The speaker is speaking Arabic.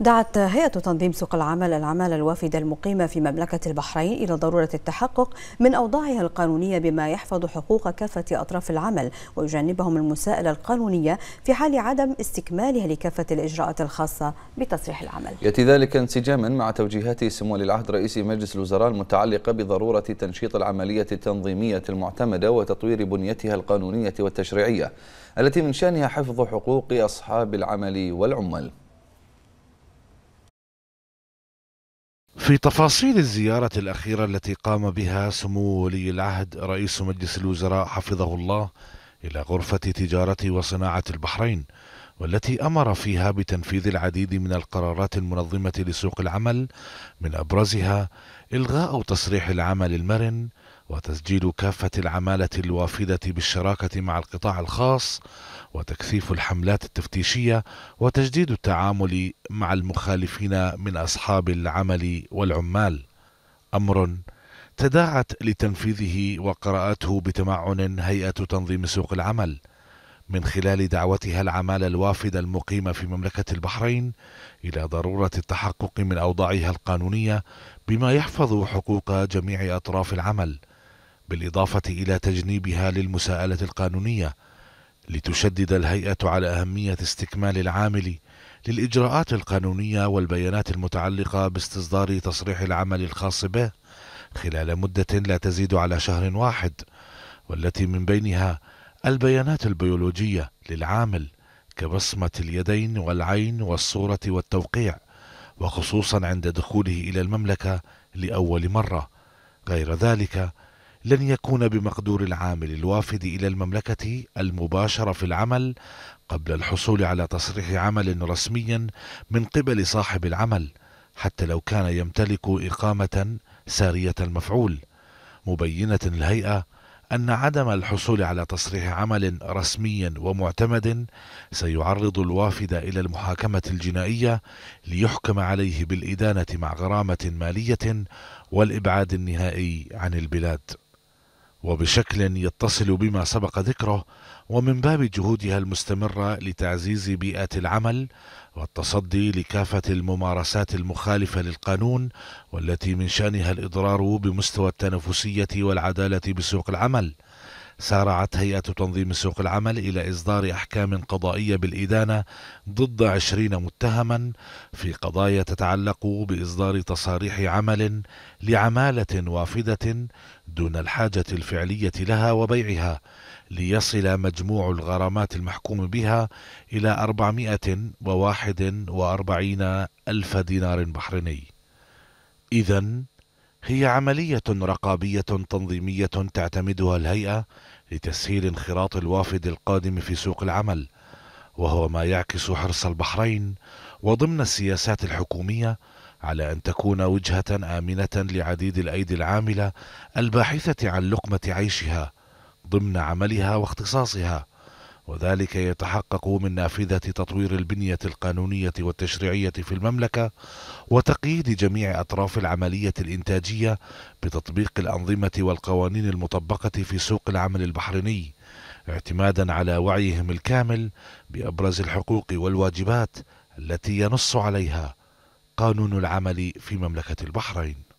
دعت هيئة تنظيم سوق العمل العمالة الوافدة المقيمة في مملكة البحرين إلى ضرورة التحقق من أوضاعها القانونية بما يحفظ حقوق كافة أطراف العمل ويجنبهم المساءلة القانونية في حال عدم استكمالها لكافة الإجراءات الخاصة بتصريح العمل يأتي ذلك انسجاما مع توجيهات سمو ولي العهد رئيس مجلس الوزراء المتعلقة بضرورة تنشيط العملية التنظيمية المعتمدة وتطوير بنيتها القانونية والتشريعية التي من شأنها حفظ حقوق أصحاب العمل والعمال في تفاصيل الزيارة الأخيرة التي قام بها سمو ولي العهد رئيس مجلس الوزراء حفظه الله إلى غرفة تجارة وصناعة البحرين والتي أمر فيها بتنفيذ العديد من القرارات المنظمة لسوق العمل من أبرزها إلغاء تصريح العمل المرن وتسجيل كافة العمالة الوافدة بالشراكة مع القطاع الخاص وتكثيف الحملات التفتيشية وتجديد التعامل مع المخالفين من أصحاب العمل والعمال أمر تداعت لتنفيذه وقرأته بتمعن هيئة تنظيم سوق العمل من خلال دعوتها العمالة الوافدة المقيمة في مملكة البحرين إلى ضرورة التحقق من أوضاعها القانونية بما يحفظ حقوق جميع أطراف العمل بالإضافة إلى تجنيبها للمساءلة القانونية لتشدد الهيئة على أهمية استكمال العامل للإجراءات القانونية والبيانات المتعلقة باستصدار تصريح العمل الخاص به خلال مدة لا تزيد على شهر واحد والتي من بينها البيانات البيولوجية للعامل كبصمة اليدين والعين والصورة والتوقيع وخصوصا عند دخوله إلى المملكة لأول مرة غير ذلك لن يكون بمقدور العامل الوافد إلى المملكة المباشرة في العمل قبل الحصول على تصريح عمل رسمي من قبل صاحب العمل حتى لو كان يمتلك إقامة سارية المفعول مبينة الهيئة أن عدم الحصول على تصريح عمل رسمي ومعتمد سيعرض الوافد إلى المحاكمة الجنائية ليحكم عليه بالإدانة مع غرامة مالية والإبعاد النهائي عن البلاد وبشكل يتصل بما سبق ذكره ومن باب جهودها المستمرة لتعزيز بيئة العمل والتصدي لكافة الممارسات المخالفة للقانون والتي من شأنها الإضرار بمستوى التنافسية والعدالة بسوق العمل سارعت هيئة تنظيم سوق العمل إلى إصدار أحكام قضائية بالإدانة ضد عشرين متهما في قضايا تتعلق بإصدار تصاريح عمل لعمالة وافدة دون الحاجة الفعلية لها وبيعها ليصل مجموع الغرامات المحكوم بها إلى 441 ألف دينار بحريني إذن هي عملية رقابية تنظيمية تعتمدها الهيئة لتسهيل انخراط الوافد القادم في سوق العمل وهو ما يعكس حرص البحرين وضمن السياسات الحكومية على أن تكون وجهة آمنة لعديد الأيدي العاملة الباحثة عن لقمة عيشها ضمن عملها واختصاصها وذلك يتحقق من نافذة تطوير البنية القانونية والتشريعية في المملكة وتقييد جميع أطراف العملية الإنتاجية بتطبيق الأنظمة والقوانين المطبقة في سوق العمل البحريني اعتمادا على وعيهم الكامل بأبرز الحقوق والواجبات التي ينص عليها قانون العمل في مملكة البحرين